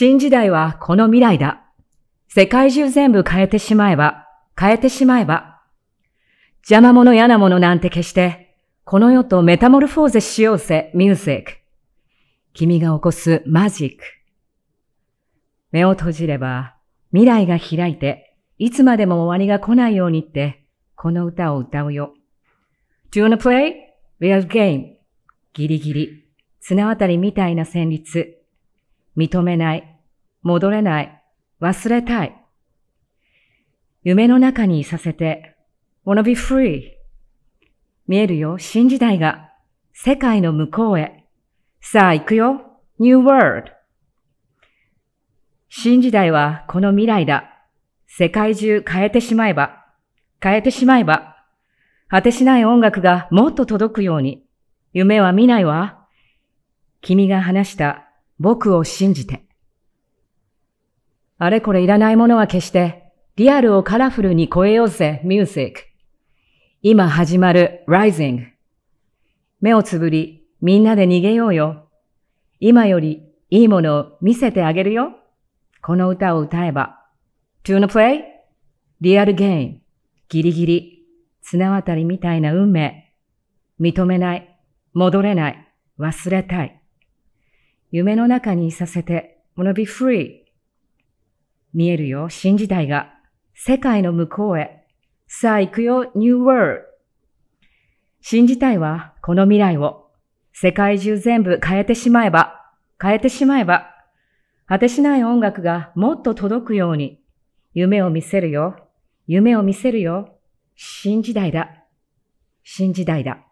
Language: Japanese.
新時代はこの未来だ。世界中全部変えてしまえば、変えてしまえば。邪魔者嫌なものなんて決して、この世とメタモルフォーゼしようぜ、ミュージック。君が起こすマジック。目を閉じれば、未来が開いて、いつまでも終わりが来ないようにって、この歌を歌うよ。Do you wanna play? Real game. ギリギリ。綱渡りみたいな旋律。認めない。戻れない、忘れたい。夢の中にいさせて、wanna be free。見えるよ、新時代が、世界の向こうへ。さあ行くよ、new world。新時代はこの未来だ。世界中変えてしまえば、変えてしまえば、果てしない音楽がもっと届くように、夢は見ないわ。君が話した僕を信じて。あれこれいらないものは消して、リアルをカラフルに超えようぜ、ミュージック。今始まる、Rising。目をつぶり、みんなで逃げようよ。今よりいいものを見せてあげるよ。この歌を歌えば。Tune a play? リアルゲイン。ギリギリ。綱渡りみたいな運命。認めない。戻れない。忘れたい。夢の中にいさせて。wanna be free. 見えるよ、新時代が。世界の向こうへ。さあ行くよ、ニューワールド。新時代は、この未来を、世界中全部変えてしまえば、変えてしまえば、果てしない音楽がもっと届くように、夢を見せるよ、夢を見せるよ、新時代だ、新時代だ。